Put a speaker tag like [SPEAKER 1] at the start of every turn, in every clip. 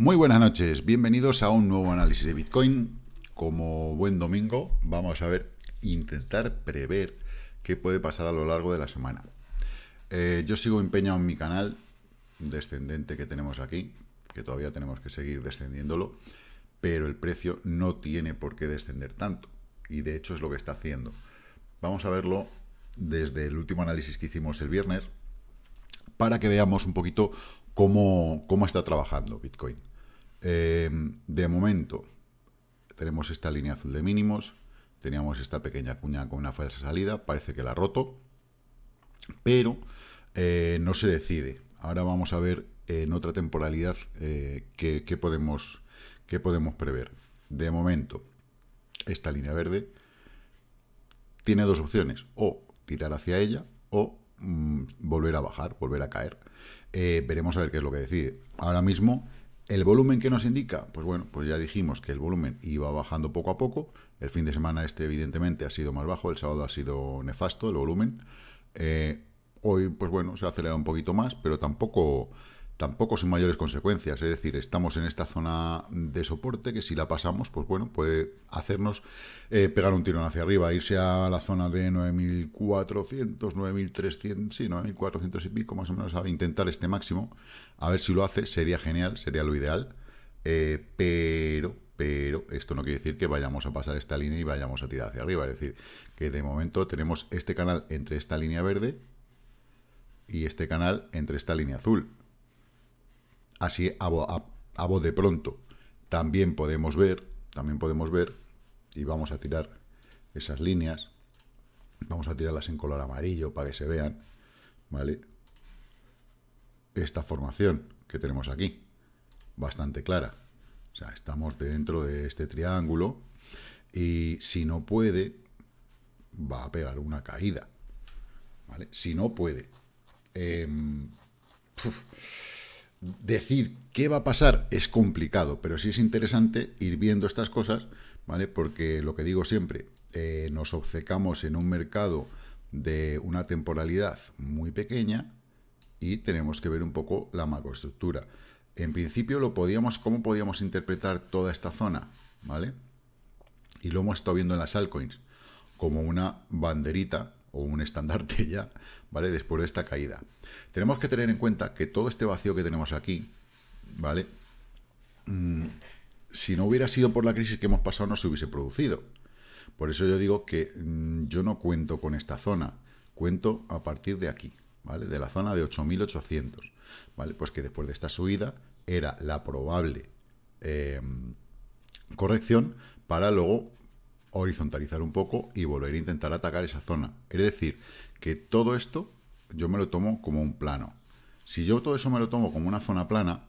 [SPEAKER 1] Muy buenas noches, bienvenidos a un nuevo análisis de Bitcoin. Como buen domingo, vamos a ver, intentar prever qué puede pasar a lo largo de la semana. Eh, yo sigo empeñado en mi canal descendente que tenemos aquí, que todavía tenemos que seguir descendiéndolo, pero el precio no tiene por qué descender tanto. Y de hecho es lo que está haciendo. Vamos a verlo desde el último análisis que hicimos el viernes para que veamos un poquito cómo, cómo está trabajando Bitcoin. Eh, de momento tenemos esta línea azul de mínimos, teníamos esta pequeña cuña con una falsa salida, parece que la ha roto, pero eh, no se decide. Ahora vamos a ver eh, en otra temporalidad eh, qué, podemos, podemos prever. De momento, esta línea verde tiene dos opciones, o tirar hacia ella o mm, volver a bajar, volver a caer. Eh, veremos a ver qué es lo que decide. Ahora mismo, el volumen que nos indica, pues bueno, pues ya dijimos que el volumen iba bajando poco a poco. El fin de semana este evidentemente ha sido más bajo, el sábado ha sido nefasto el volumen. Hoy, pues bueno, se acelera un poquito más, pero tampoco, tampoco sin mayores consecuencias. Es decir, estamos en esta zona de soporte que si la pasamos, pues bueno, puede hacernos eh, pegar un tirón hacia arriba, irse a la zona de 9.400, 9.300, sí, 9.400 y pico más o menos, a intentar este máximo. A ver si lo hace, sería genial, sería lo ideal. Eh, pero, pero esto no quiere decir que vayamos a pasar esta línea y vayamos a tirar hacia arriba. Es decir, que de momento tenemos este canal entre esta línea verde y este canal entre esta línea azul. Así a, voz de pronto. También podemos ver, también podemos ver, y vamos a tirar esas líneas, vamos a tirarlas en color amarillo para que se vean, ¿vale? Esta formación que tenemos aquí, bastante clara. O sea, estamos dentro de este triángulo y si no puede, va a pegar una caída. ¿Vale? Si no puede. Em, decir qué va a pasar es complicado, pero sí es interesante ir viendo estas cosas, ¿vale? Porque lo que digo siempre, eh, nos obcecamos en un mercado de una temporalidad muy pequeña y tenemos que ver un poco la macroestructura. En principio, lo podíamos, ¿cómo podíamos interpretar toda esta zona? ¿Vale? Y lo hemos estado viendo en las altcoins, como una banderita o un estandarte ya ¿vale? Después de esta caída. Tenemos que tener en cuenta que todo este vacío que tenemos aquí, ¿vale? Mm, si no hubiera sido por la crisis que hemos pasado, no se hubiese producido. Por eso yo digo que mm, yo no cuento con esta zona, cuento a partir de aquí, ¿vale? De la zona de 8.800, ¿vale? Pues que después de esta subida era la probable eh, corrección para luego horizontalizar un poco y volver a intentar atacar esa zona. Es decir, que todo esto yo me lo tomo como un plano. Si yo todo eso me lo tomo como una zona plana,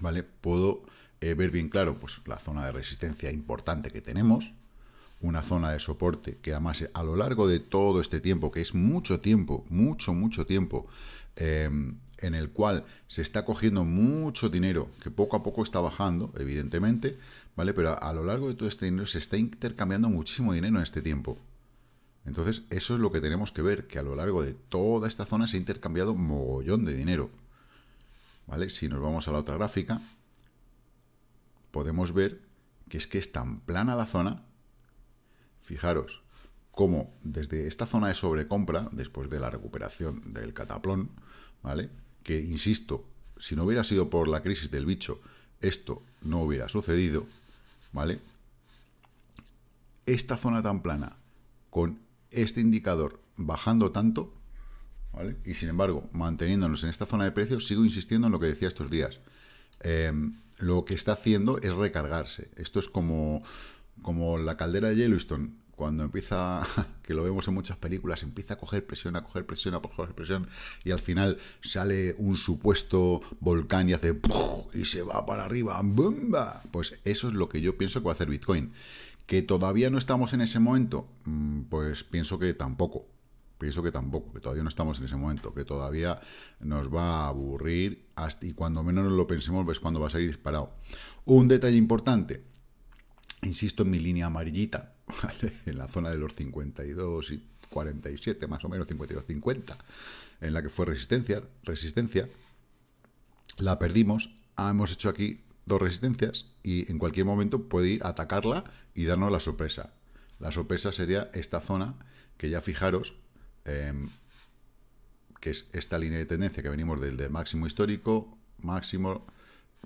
[SPEAKER 1] ¿vale? Puedo eh, ver bien claro pues, la zona de resistencia importante que tenemos, una zona de soporte que además eh, a lo largo de todo este tiempo, que es mucho tiempo, mucho, mucho tiempo, em, en el cual se está cogiendo mucho dinero, que poco a poco está bajando, evidentemente, ¿vale? Pero a, a lo largo de todo este dinero se está intercambiando muchísimo dinero en este tiempo. Entonces, eso es lo que tenemos que ver, que a lo largo de toda esta zona se ha intercambiado mogollón de dinero. ¿Vale? Si nos vamos a la otra gráfica, podemos ver que es que es tan plana la zona. Fijaros, como desde esta zona de sobrecompra, después de la recuperación del cataplón, ¿vale? Que, insisto, si no hubiera sido por la crisis del bicho, esto no hubiera sucedido, ¿vale? Esta zona tan plana, con este indicador bajando tanto, ¿vale? Y sin embargo, manteniéndonos en esta zona de precios, sigo insistiendo en lo que decía estos días. Em, lo que está haciendo es recargarse. Esto es como, como la caldera de Yellowstone. Cuando empieza, que lo vemos en muchas películas, empieza a coger presión, a coger presión, a coger presión, y al final sale un supuesto volcán y hace y se va para arriba, Pues eso es lo que yo pienso que va a hacer Bitcoin. ¿Que todavía no estamos en ese momento? Mm, pues pienso que tampoco. Pienso que tampoco, que todavía no estamos en ese momento, que todavía nos va a aburrir y cuando menos lo pensemos ves pues cuando va a salir disparado. Un detalle importante, insisto en mi línea amarillita, en la zona de los 52 y 47, más o menos 52-50, en la que fue resistencia, resistencia, la perdimos, ah, hemos hecho aquí dos resistencias, y en cualquier momento puede ir a atacarla y darnos la sorpresa. La sorpresa sería esta zona, que ya fijaros, em, que es esta línea de tendencia que venimos del, máximo histórico, máximo,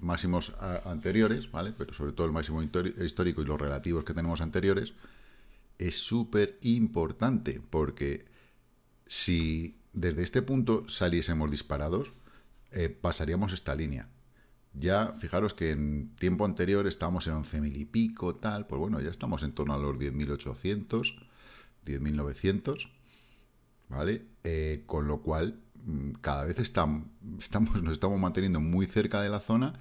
[SPEAKER 1] máximos anteriores, ¿vale? Pero sobre todo el máximo histórico y los relativos que tenemos anteriores, es súper importante porque si desde este punto saliésemos disparados, eh, pasaríamos esta línea. Ya, fijaros que en tiempo anterior estábamos en 11.000 y pico, tal, pues bueno, ya estamos en torno a los 10.800, 10.900, ¿vale? Eh, con lo cual, mm, cada vez estamos, nos estamos manteniendo muy cerca de la zona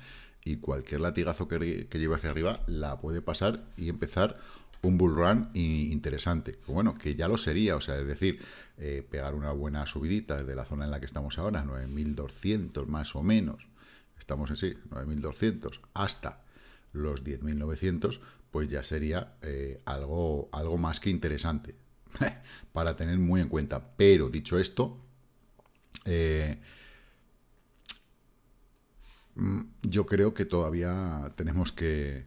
[SPEAKER 1] y cualquier latigazo que, lleve hacia arriba la puede pasar y empezar un bull run interesante. Bueno, que ya lo sería, o sea, es decir, eh, pegar una buena subidita desde la zona en la que estamos ahora, 9.200 más o menos, estamos en sí, 9.200 hasta los 10.900, pues ya sería eh, algo, algo más que interesante para tener muy en cuenta. Pero dicho esto, eh, mm, yo creo que todavía tenemos que...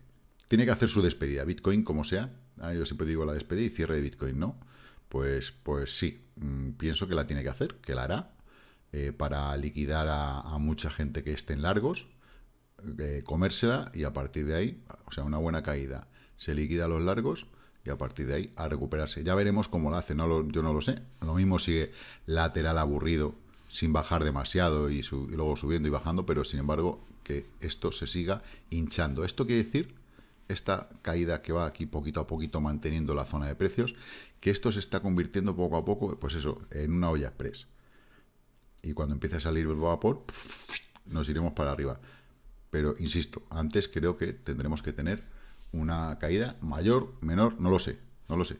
[SPEAKER 1] Tiene que hacer su despedida, Bitcoin como sea. Ah, yo siempre digo la despedida y cierre de Bitcoin, ¿no? Pues, pues sí, mm, pienso que la tiene que hacer, que la hará, eh, para liquidar a, mucha gente que estén largos, eh, comérsela y a partir de ahí, o sea, una buena caída, se liquida a los largos y a partir de ahí a recuperarse. Ya veremos cómo lo hace, no yo no lo sé. Lo mismo sigue lateral aburrido, sin bajar demasiado y, y luego subiendo y bajando, pero sin embargo que esto se siga hinchando. Esto quiere decir esta caída que va aquí poquito a poquito manteniendo la zona de precios, que esto se está convirtiendo poco a poco, pues eso, en una olla express y cuando empiece a salir el vapor, nos iremos para arriba. Pero insisto, antes creo que tendremos que tener una caída mayor, menor, no lo sé, no lo sé.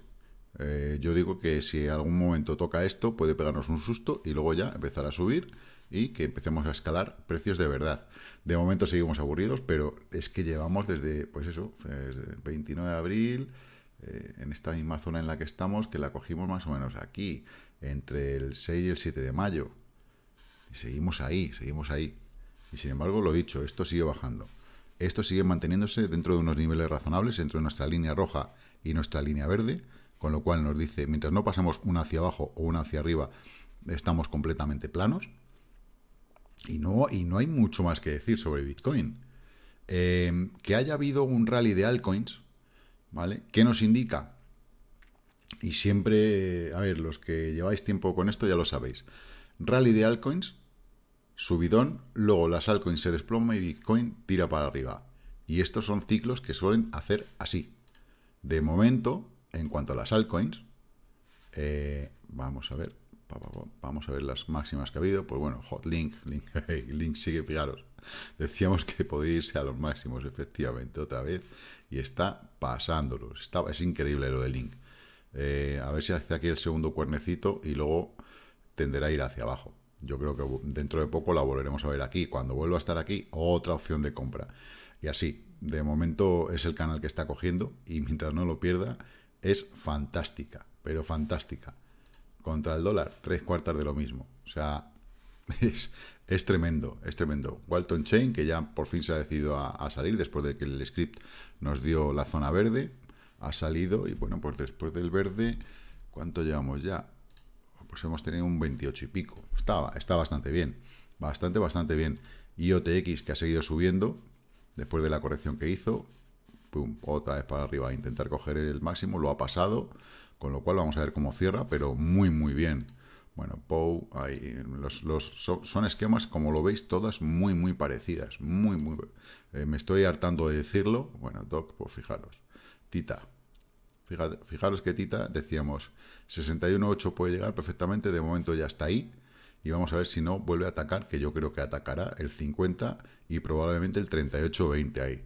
[SPEAKER 1] Eh, yo digo que si en algún momento toca esto, puede pegarnos un susto y luego ya empezar a subir y que empecemos a escalar precios de verdad. De momento seguimos aburridos, pero es que llevamos desde, pues eso, 29 de abril, eh, en esta misma zona en la que estamos, que la cogimos más o menos aquí, entre el 6 y el 7 de mayo seguimos ahí, seguimos ahí. Y sin embargo, lo dicho, esto sigue bajando. Esto sigue manteniéndose dentro de unos niveles razonables, entre nuestra línea roja y nuestra línea verde, con lo cual nos dice, mientras no pasamos una hacia abajo o una hacia arriba, estamos completamente planos. Y no, y no hay mucho más que decir sobre Bitcoin. Eh, que haya habido un rally de altcoins, ¿vale? ¿Qué nos indica? Y siempre, a ver, los que lleváis tiempo con esto ya lo sabéis. Rally de altcoins, subidón, luego las altcoins se desploma y Bitcoin tira para arriba. Y estos son ciclos que suelen hacer así. De momento, en cuanto a las altcoins, eh, vamos a ver, vamos a ver las máximas que ha habido. Pues bueno, Hotlink, Link, Link sigue, fijaros. Decíamos que podía irse a los máximos, efectivamente, otra vez. Y está pasándolos. Está, es increíble lo de Link. Eh, a ver si hace aquí el segundo cuernecito y luego tenderá a ir hacia abajo. Yo creo que dentro de poco la volveremos a ver aquí. Cuando vuelva a estar aquí, otra opción de compra. Y así, de momento es el canal que está cogiendo y mientras no lo pierda, es fantástica, pero fantástica. Contra el dólar, tres cuartas de lo mismo. O sea, es, tremendo, es tremendo. Walton Chain, que ya por fin se ha decidido a, a, salir después de que el script nos dio la zona verde, ha salido y bueno, pues después del verde, ¿cuánto llevamos ya? hemos tenido un 28 y pico. estaba está bastante bien, bastante, bastante bien. IOTX que ha seguido subiendo después de la corrección que hizo, otra vez para arriba, intentar coger el máximo, lo ha pasado, con lo cual vamos a ver cómo cierra, pero muy, muy bien. Bueno, POW, ahí, los, son esquemas, como lo veis, todas muy, muy parecidas. Muy, muy... Eh, me estoy hartando de decirlo. Bueno, DOC, pues fijaros. Tita, fijaros que Tita, decíamos, 8 puede llegar perfectamente, de momento ya está ahí. Y vamos a ver si no vuelve a atacar, que yo creo que atacará el 50 y probablemente el 38 20 ahí.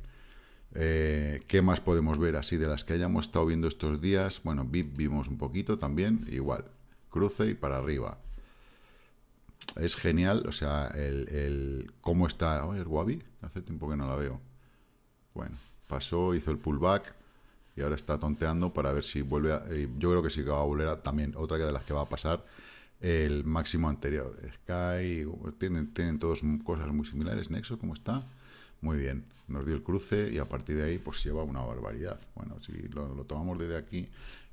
[SPEAKER 1] Eh, ¿Qué más podemos ver así de las que hayamos estado viendo estos días? Bueno, vimos un poquito también, igual, cruce y para arriba. Es genial, o sea, el, cómo está... Oh, ¿El guavi Hace tiempo que no la veo. Bueno, pasó, hizo el pullback, y ahora está tonteando para ver si vuelve a, Yo creo que sí que va a volver a, también otra de las que va a pasar el máximo anterior. Sky, tienen, tienen todos cosas muy similares. Nexo, ¿cómo está? Muy bien, nos dio el cruce y a partir de ahí pues lleva una barbaridad. Bueno, si lo, tomamos desde aquí,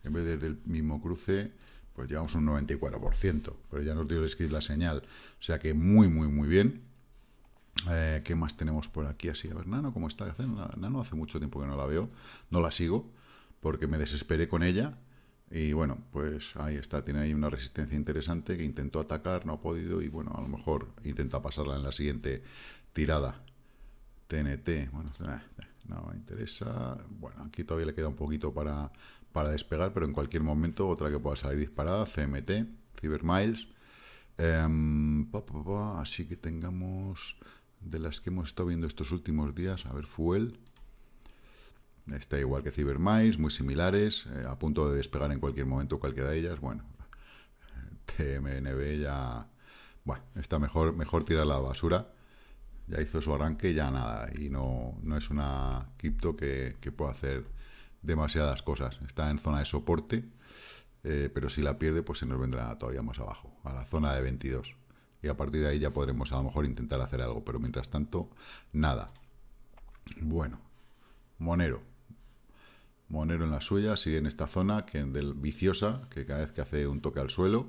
[SPEAKER 1] en vez del mismo cruce, pues llevamos un 94%, pero ya nos dio el la señal. O sea que muy, muy, muy bien. Eh, ¿Qué más tenemos por aquí? Así, a ver, Nano, ¿cómo está? Nano hace mucho tiempo que no la veo, no la sigo, porque me desesperé con ella. Y bueno, pues ahí está, tiene ahí una resistencia interesante que intentó atacar, no ha podido, y bueno, a lo mejor intenta pasarla en la siguiente tirada. TNT, bueno, eh, eh, no me interesa. Bueno, aquí todavía le queda un poquito para, para despegar, pero en cualquier momento otra que pueda salir disparada, CMT, Cybermiles. Miles em, así que tengamos de las que hemos estado viendo estos últimos días. A ver, Fuel. Está igual que Cybermice, muy similares, eh, a punto de despegar en cualquier momento cualquiera de ellas. Bueno, TMNB ya... Bueno, está mejor, mejor tirar la basura. Ya hizo su arranque, ya nada. Y no, es una cripto que, pueda hacer demasiadas cosas. Está en zona de soporte, eh, pero si la pierde, pues se nos vendrá todavía más abajo, a la zona de 22 y a partir de ahí ya podremos a lo mejor intentar hacer algo, pero mientras tanto, nada. Bueno, Monero. Monero en la suya, sigue en esta zona que del, viciosa, que cada vez que hace un toque al suelo,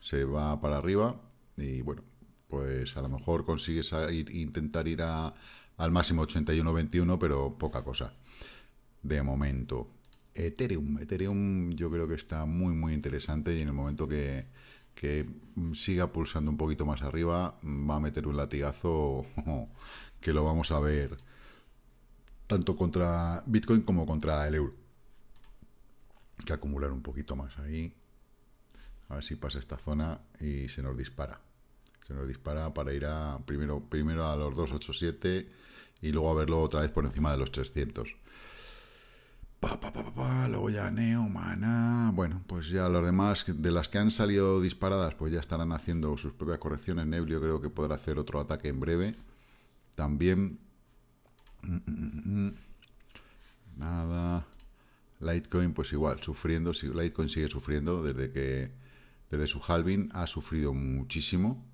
[SPEAKER 1] se va para arriba y bueno, pues a lo mejor consigues intentar ir a, al máximo 81-21, pero poca cosa. De momento. Ethereum. Ethereum yo creo que está muy, muy interesante y en el momento que, que siga pulsando un poquito más arriba, va a meter un latigazo que lo vamos a ver tanto contra Bitcoin como contra el euro. Hay que acumular un poquito más ahí. A ver si pasa esta zona y se nos dispara. Se nos dispara para ir a primero, primero a los 287 y luego a verlo otra vez por encima de los 300. Pa, luego ya Neo, Maná. Bueno, pues ya los demás, de las que han salido disparadas, pues ya estarán haciendo sus propias correcciones. Neblio creo que podrá hacer otro ataque en breve. También. Mm, mm, mm, nada. Litecoin, pues igual, sufriendo. Litecoin sigue sufriendo desde que. Desde su halving ha sufrido muchísimo.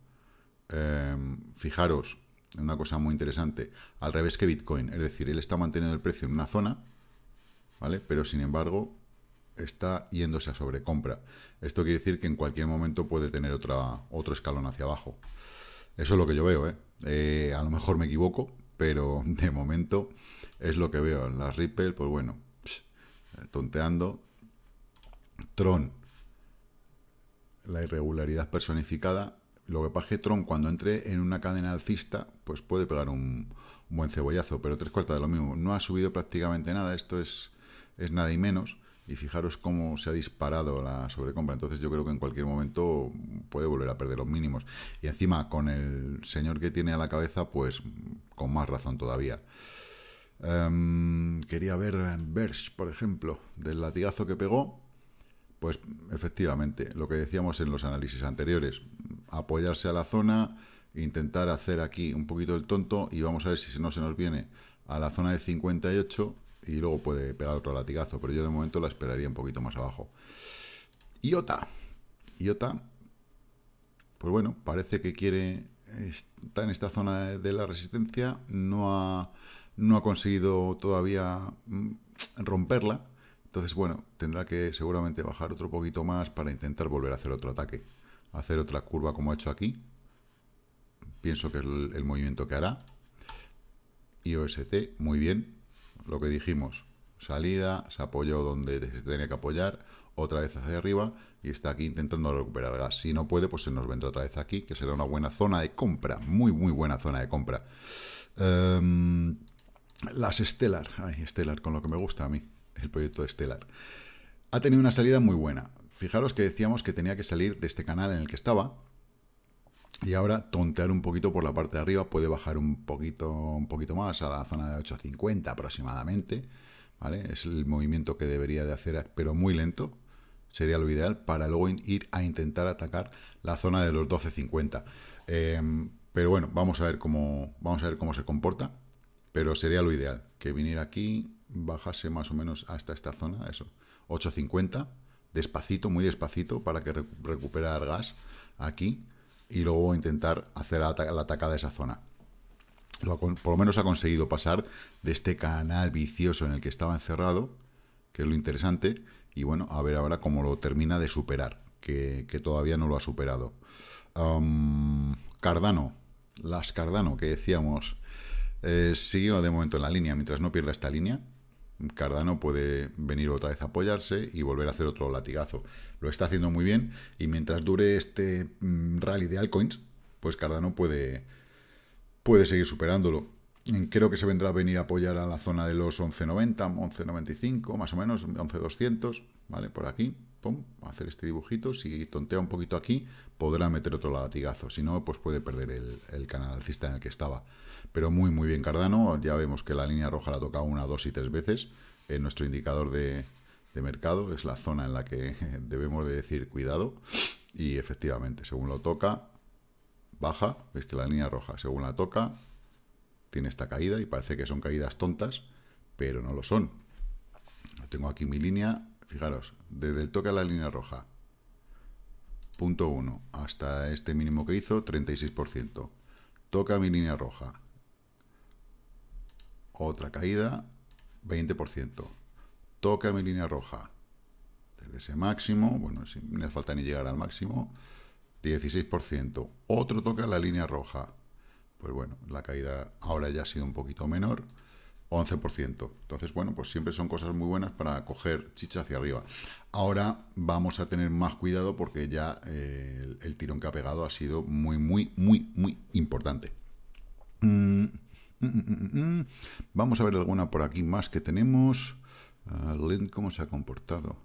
[SPEAKER 1] Em, fijaros, una cosa muy interesante. Al revés que Bitcoin. Es decir, él está manteniendo el precio en una zona ¿vale? Pero sin embargo, está yéndose a sobrecompra. Esto quiere decir que en cualquier momento puede tener otro escalón hacia abajo. Eso es lo que yo veo, ¿eh? eh a lo mejor me equivoco, pero de momento es lo que veo. La Ripple, pues bueno, eh, tonteando. Tron, la irregularidad personificada. Lo que pasa es que Tron, cuando entre en una cadena alcista, pues puede pegar un, un buen cebollazo, pero tres cuartas de lo mismo. No ha subido prácticamente nada. Esto es es nada y menos. Y fijaros cómo se ha disparado la sobrecompra. Entonces yo creo que en cualquier momento puede volver a perder los mínimos. Y encima, con el señor que tiene a la cabeza, pues con más razón todavía. Em, quería ver Bersh, por ejemplo, del latigazo que pegó. Pues efectivamente, lo que decíamos en los análisis anteriores, apoyarse a la zona, intentar hacer aquí un poquito el tonto y vamos a ver si no se nos viene a la zona de 58 y luego puede pegar otro latigazo, pero yo de momento la esperaría un poquito más abajo. IOTA. IOTA, pues bueno, parece que quiere, está en esta zona de la resistencia, no ha, no ha conseguido todavía mm, romperla, entonces bueno, tendrá que seguramente bajar otro poquito más para intentar volver a hacer otro ataque, hacer otra curva como ha hecho aquí, pienso que es el, el movimiento que hará, IOST, muy bien, lo que dijimos, salida, se apoyó donde se tenía que apoyar, otra vez hacia arriba y está aquí intentando recuperar gas. Si no puede, pues se nos vendrá otra vez aquí, que será una buena zona de compra, muy, muy buena zona de compra. Em, las Stellar, ay, Stellar, con lo que me gusta a mí, el proyecto de Stellar. Ha tenido una salida muy buena. Fijaros que decíamos que tenía que salir de este canal en el que estaba, y ahora tontear un poquito por la parte de arriba, puede bajar un poquito, un poquito más a la zona de 850 aproximadamente. ¿vale? Es el movimiento que debería de hacer, pero muy lento. Sería lo ideal para luego ir a intentar atacar la zona de los 12.50. Em, pero bueno, vamos a ver cómo. Vamos a ver cómo se comporta. Pero sería lo ideal. Que viniera aquí, bajase más o menos hasta esta zona. Eso. 8.50. Despacito, muy despacito, para que recuperar gas aquí y luego intentar hacer la, atacada de esa zona. por lo menos ha conseguido pasar de este canal vicioso en el que estaba encerrado, que es lo interesante, y bueno, a ver ahora cómo lo termina de superar, que, todavía no lo ha superado. Cardano, las Cardano que decíamos, eh, de momento en la línea, mientras no pierda esta línea, Cardano puede venir otra vez a apoyarse y volver a hacer otro latigazo. Lo está haciendo muy bien y mientras dure este mm, rally de altcoins, pues Cardano puede, puede seguir superándolo. Creo que se vendrá a venir a apoyar a la zona de los 11.90, 11.95, más o menos, 11.200, ¿vale? Por aquí hacer este dibujito. Si tontea un poquito aquí, podrá meter otro latigazo. Si no, pues puede perder el, canal alcista en el que estaba. Pero muy, muy bien Cardano. Ya vemos que la línea roja la toca una, dos y tres veces. En nuestro indicador de, mercado es la zona en la que debemos de decir cuidado. Y efectivamente, según lo toca, baja. es que la línea roja, según la toca, tiene esta caída y parece que son caídas tontas, pero no lo son. Tengo aquí mi línea, fijaros, desde el toque a la línea roja, punto 1, hasta este mínimo que hizo, 36%. Toca mi línea roja, otra caída, 20%. Toca mi línea roja, desde ese máximo, bueno, no me falta ni llegar al máximo, 16%. Otro toca la línea roja. Pues bueno, la caída ahora ya ha sido un poquito menor, 11%. Entonces, bueno, pues siempre son cosas muy buenas para coger chicha hacia arriba. Ahora vamos a tener más cuidado porque ya eh, el, tirón que ha pegado ha sido muy, muy, muy, muy importante. Mm, mm, mm, vamos a ver alguna por aquí más que tenemos. Ah, ¿cómo se ha comportado?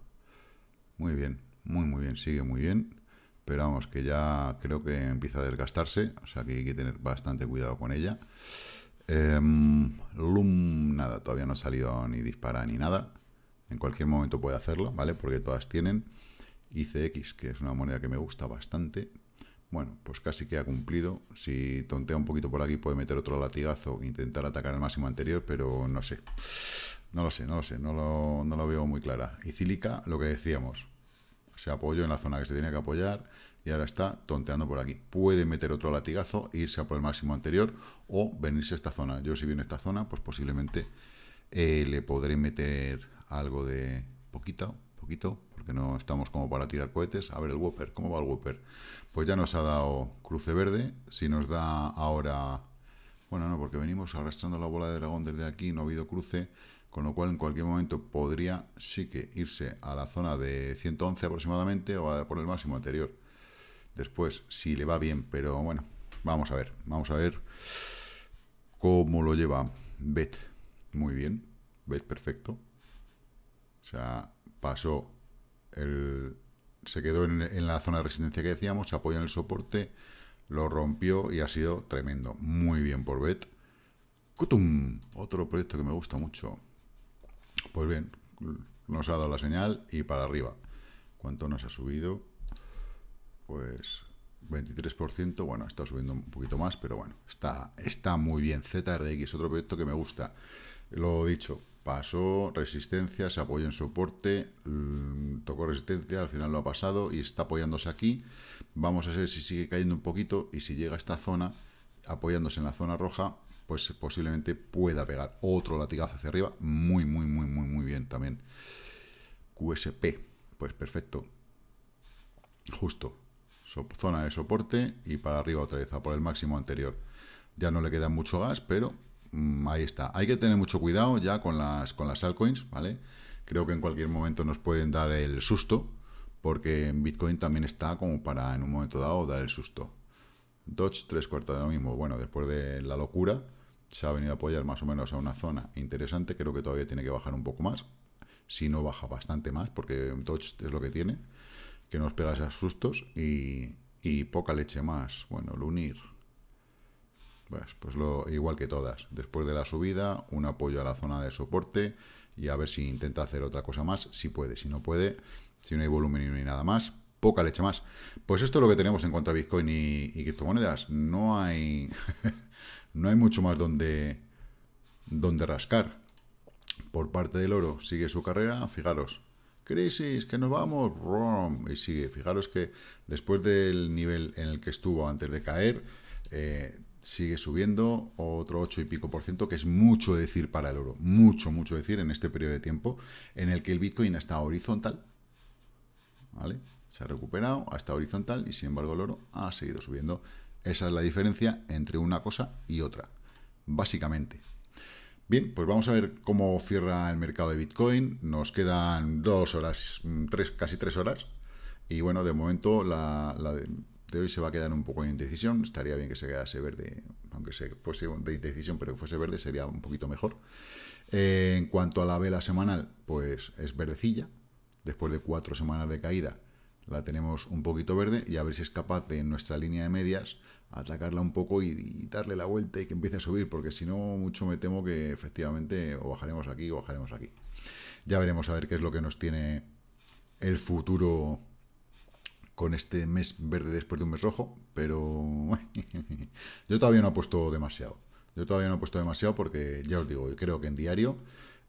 [SPEAKER 1] Muy bien, muy, muy bien, sigue muy bien. Pero vamos, que ya creo que empieza a desgastarse, o sea que hay que tener bastante cuidado con ella. Lum em, nada, todavía no ha salido ni dispara ni nada. En cualquier momento puede hacerlo, ¿vale? Porque todas tienen. ICX, que es una moneda que me gusta bastante. Bueno, pues casi que ha cumplido. Si tontea un poquito por aquí, puede meter otro latigazo e intentar atacar el máximo anterior, pero no sé. No lo sé, no lo sé, no lo, no lo veo muy clara. Y Cílica, lo que decíamos, se apoyó en la zona que se tiene que apoyar, y ahora está tonteando por aquí. Puede meter otro latigazo, irse a por el máximo anterior o venirse a esta zona. Yo si viene a esta zona, pues posiblemente eh, le podré meter algo de poquito, poquito, porque no estamos como para tirar cohetes. A ver el Whopper, ¿cómo va el Whopper? Pues ya nos ha dado cruce verde, si nos da ahora... Bueno, no, porque venimos arrastrando la bola de dragón desde aquí, no ha habido cruce, con lo cual en cualquier momento podría sí que irse a la zona de 111 aproximadamente o a por el máximo anterior después si le va bien, pero bueno, vamos a ver, vamos a ver cómo lo lleva Bet. Muy bien, Bet perfecto. O sea, pasó el... Se quedó en, la zona de resistencia que decíamos, se apoyó en el soporte, lo rompió y ha sido tremendo. Muy bien por Bet. ¡Cutum! otro proyecto que me gusta mucho. Pues bien, nos ha dado la señal y para arriba. ¿Cuánto nos ha subido? pues 23%, bueno, está subiendo un poquito más, pero bueno, está, está muy bien. ZRX, otro proyecto que me gusta. Lo dicho, pasó resistencia, se apoyó en soporte, mm, tocó resistencia, al final lo ha pasado y está apoyándose aquí. Vamos a ver si sigue cayendo un poquito y si llega a esta zona, apoyándose en la zona roja, pues posiblemente pueda pegar otro latigazo hacia arriba. Muy, muy, muy, muy, muy bien también. QSP, pues perfecto. Justo, zona de soporte y para arriba otra vez, a por el máximo anterior. Ya no le queda mucho gas, pero mm, ahí está. Hay que tener mucho cuidado ya con las, con las altcoins, ¿vale? Creo que en cualquier momento nos pueden dar el susto, porque en Bitcoin también está como para en un momento dado dar el susto. Dodge, tres cuartos de lo mismo. Bueno, después de la locura, se ha venido a apoyar más o menos a una zona interesante. Creo que todavía tiene que bajar un poco más. Si no baja bastante más, porque Dodge es lo que tiene que nos pegas a sustos y, poca leche más. Bueno, lo unir. Pues, pues lo, igual que todas. Después de la subida, un apoyo a la zona de soporte y a ver si intenta hacer otra cosa más. Si puede, si no puede, si no hay volumen y nada más, poca leche más. Pues esto es lo que tenemos en cuanto a Bitcoin y, y criptomonedas. No hay, no hay mucho más donde, donde rascar. Por parte del oro sigue su carrera, fijaros, crisis, que nos vamos, ¡Rom! y sigue. Fijaros que después del nivel en el que estuvo antes de caer, eh, sigue subiendo otro 8 y pico por ciento, que es mucho decir para el oro, mucho, mucho decir en este periodo de tiempo en el que el Bitcoin está horizontal, ¿vale? Se ha recuperado ha estado horizontal y sin embargo el oro ha seguido subiendo. Esa es la diferencia entre una cosa y otra, básicamente. Bien, pues vamos a ver cómo cierra el mercado de Bitcoin. Nos quedan dos horas, mm, tres, casi tres horas. Y bueno, de momento la, de, hoy se va a quedar un poco en indecisión. Estaría bien que se quedase verde, aunque se fuese de indecisión, pero que fuese verde sería un poquito mejor. Eh, en cuanto a la vela semanal, pues es verdecilla. Después de cuatro semanas de caída, la tenemos un poquito verde y a ver si es capaz de en nuestra línea de medias atacarla un poco y, darle la vuelta y que empiece a subir, porque si no, mucho me temo que efectivamente o bajaremos aquí o bajaremos aquí. Ya veremos a ver qué es lo que nos tiene el futuro con este mes verde después de un mes rojo, pero yo todavía no apuesto demasiado. Yo todavía no apuesto demasiado porque ya os digo, creo que en diario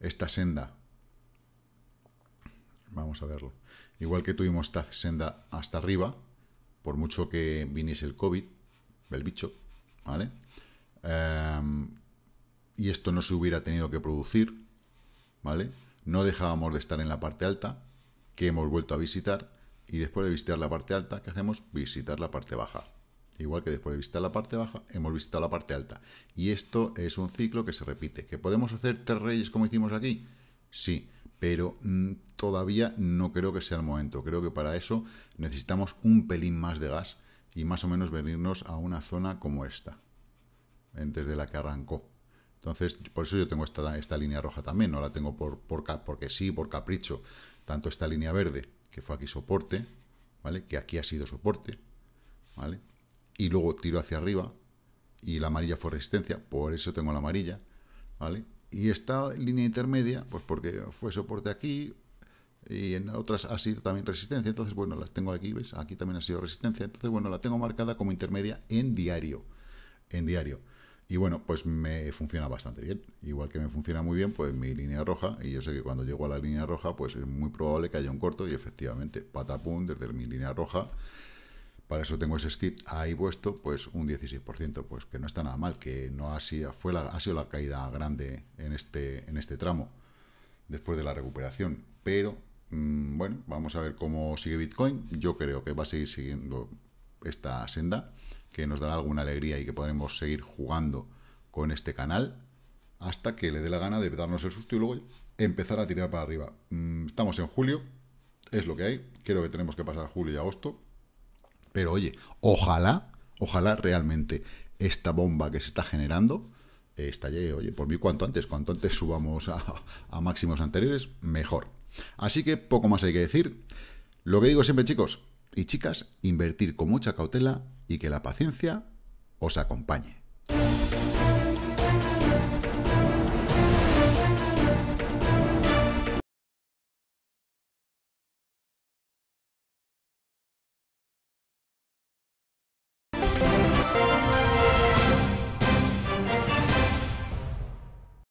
[SPEAKER 1] esta senda, vamos a verlo, Igual que tuvimos esta senda hasta arriba, por mucho que viniese el COVID, el bicho, ¿vale? Em, y esto no se hubiera tenido que producir, ¿vale? No dejábamos de estar en la parte alta, que hemos vuelto a visitar, y después de visitar la parte alta, ¿qué hacemos? Visitar la parte baja. Igual que después de visitar la parte baja, hemos visitado la parte alta. Y esto es un ciclo que se repite. ¿Que podemos hacer tres reyes como hicimos aquí? Sí pero mm, todavía no creo que sea el momento. Creo que para eso necesitamos un pelín más de gas y más o menos venirnos a una zona como esta, desde la que arrancó. Entonces, por eso yo tengo esta, línea roja también, no la tengo por, por porque sí, por capricho. Tanto esta línea verde, que fue aquí soporte, ¿vale? Que aquí ha sido soporte, ¿vale? Y luego tiro hacia arriba y la amarilla fue resistencia, por eso tengo la amarilla, ¿vale? Y esta línea intermedia, pues porque fue soporte aquí y en otras ha sido también resistencia, entonces bueno, las tengo aquí, ¿ves? Aquí también ha sido resistencia, entonces bueno, la tengo marcada como intermedia en diario, en diario. Y bueno, pues me funciona bastante bien. Igual que me funciona muy bien, pues mi línea roja, y yo sé que cuando llego a la línea roja, pues es muy probable que haya un corto, y efectivamente, patapum, desde mi línea roja, para eso tengo ese script ahí puesto, pues un 16%, pues que no está nada mal, que no ha sido, fue la, ha sido la caída grande en este, en este tramo, después de la recuperación. Pero, mm, bueno, vamos a ver cómo sigue Bitcoin. Yo creo que va a seguir siguiendo esta senda, que nos dará alguna alegría y que podremos seguir jugando con este canal hasta que le dé la gana de darnos el susto y luego empezar a tirar para arriba. Mm, estamos en julio, es lo que hay, creo que tenemos que pasar julio y agosto, pero oye, ojalá, ojalá realmente esta bomba que se está generando eh, estalle, oye, por mí cuanto antes, cuanto antes subamos a máximos anteriores, mejor. Así que poco más hay que decir. Lo que digo siempre, chicos y chicas, invertir con mucha cautela y que la paciencia os acompañe.